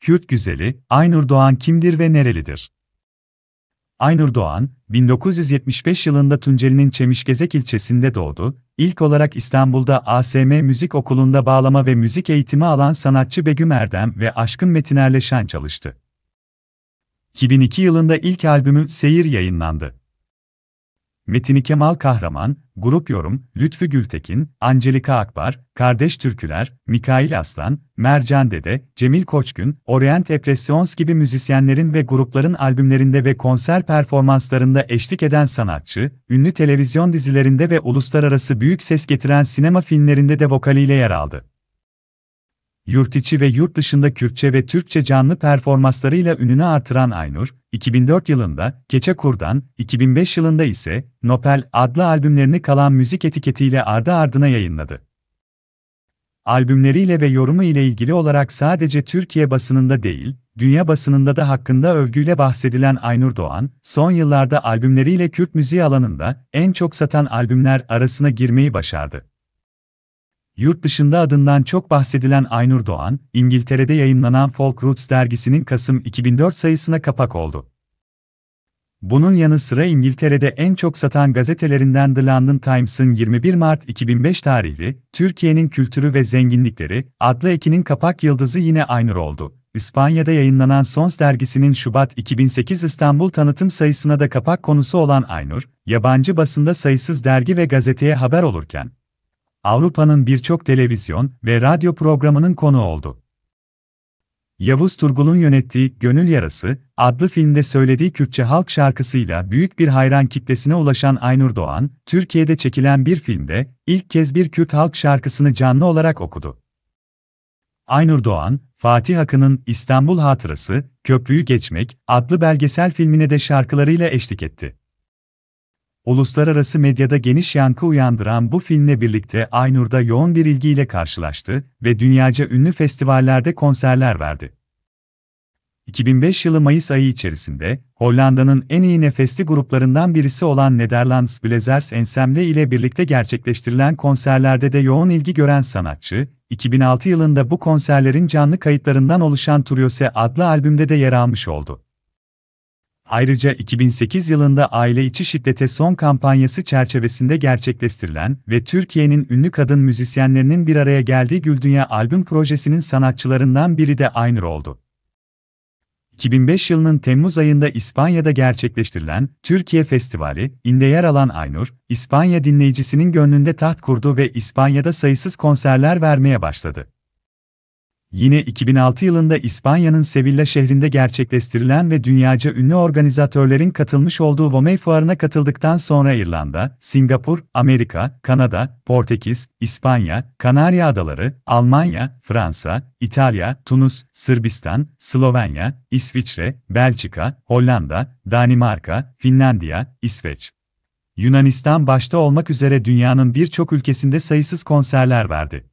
Kürt güzeli, Aynur Doğan kimdir ve nerelidir? Aynur Doğan, 1975 yılında Tunceli'nin Çemişgezek ilçesinde doğdu, ilk olarak İstanbul'da ASM Müzik Okulu'nda bağlama ve müzik eğitimi alan sanatçı Begüm Erdem ve Aşkın Metiner'le şen çalıştı. 2002 yılında ilk albümü Seyir yayınlandı. Metini Kemal Kahraman, Grup Yorum, Lütfü Gültekin, Angelika Akbar, Kardeş Türküler, Mikail Aslan, Mercan Dede, Cemil Koçgün, Orient Epressions gibi müzisyenlerin ve grupların albümlerinde ve konser performanslarında eşlik eden sanatçı, ünlü televizyon dizilerinde ve uluslararası büyük ses getiren sinema filmlerinde de vokaliyle yer aldı. Yurt içi ve yurt dışında Kürtçe ve Türkçe canlı performanslarıyla ününü artıran Aynur, 2004 yılında Keçe Kur'dan, 2005 yılında ise Nopel adlı albümlerini kalan müzik etiketiyle ardı ardına yayınladı. Albümleriyle ve yorumu ile ilgili olarak sadece Türkiye basınında değil, dünya basınında da hakkında övgüyle bahsedilen Aynur Doğan, son yıllarda albümleriyle Kürt müziği alanında en çok satan albümler arasına girmeyi başardı. Yurt dışında adından çok bahsedilen Aynur Doğan, İngiltere'de yayınlanan Folk Roots dergisinin Kasım 2004 sayısına kapak oldu. Bunun yanı sıra İngiltere'de en çok satan gazetelerinden The London Times'ın 21 Mart 2005 tarihli Türkiye'nin Kültürü ve Zenginlikleri adlı ekinin kapak yıldızı yine Aynur oldu. İspanya'da yayınlanan Sons dergisinin Şubat 2008 İstanbul tanıtım sayısına da kapak konusu olan Aynur, yabancı basında sayısız dergi ve gazeteye haber olurken, Avrupa'nın birçok televizyon ve radyo programının konu oldu. Yavuz Turgul'un yönettiği Gönül Yarası adlı filmde söylediği Kürtçe halk şarkısıyla büyük bir hayran kitlesine ulaşan Aynur Doğan, Türkiye'de çekilen bir filmde ilk kez bir Kürt halk şarkısını canlı olarak okudu. Aynur Doğan, Fatih Akın'ın İstanbul Hatırası, Köprüyü Geçmek adlı belgesel filmine de şarkılarıyla eşlik etti. Uluslararası medyada geniş yankı uyandıran bu filmle birlikte Aynur'da yoğun bir ilgiyle karşılaştı ve dünyaca ünlü festivallerde konserler verdi. 2005 yılı Mayıs ayı içerisinde, Hollanda'nın en iyi nefesli gruplarından birisi olan Nederlands Blazers Ensemble ile birlikte gerçekleştirilen konserlerde de yoğun ilgi gören sanatçı, 2006 yılında bu konserlerin canlı kayıtlarından oluşan Turyose adlı albümde de yer almış oldu. Ayrıca 2008 yılında aile içi şiddete son kampanyası çerçevesinde gerçekleştirilen ve Türkiye'nin ünlü kadın müzisyenlerinin bir araya geldiği Gül Dünya albüm projesinin sanatçılarından biri de Aynur oldu. 2005 yılının Temmuz ayında İspanya'da gerçekleştirilen Türkiye Festivali, inde yer alan Aynur, İspanya dinleyicisinin gönlünde taht kurdu ve İspanya'da sayısız konserler vermeye başladı. Yine 2006 yılında İspanya'nın Sevilla şehrinde gerçekleştirilen ve dünyaca ünlü organizatörlerin katılmış olduğu Vomey Fuarı'na katıldıktan sonra İrlanda, Singapur, Amerika, Kanada, Portekiz, İspanya, Kanarya Adaları, Almanya, Fransa, İtalya, Tunus, Sırbistan, Slovenya, İsviçre, Belçika, Hollanda, Danimarka, Finlandiya, İsveç. Yunanistan başta olmak üzere dünyanın birçok ülkesinde sayısız konserler verdi.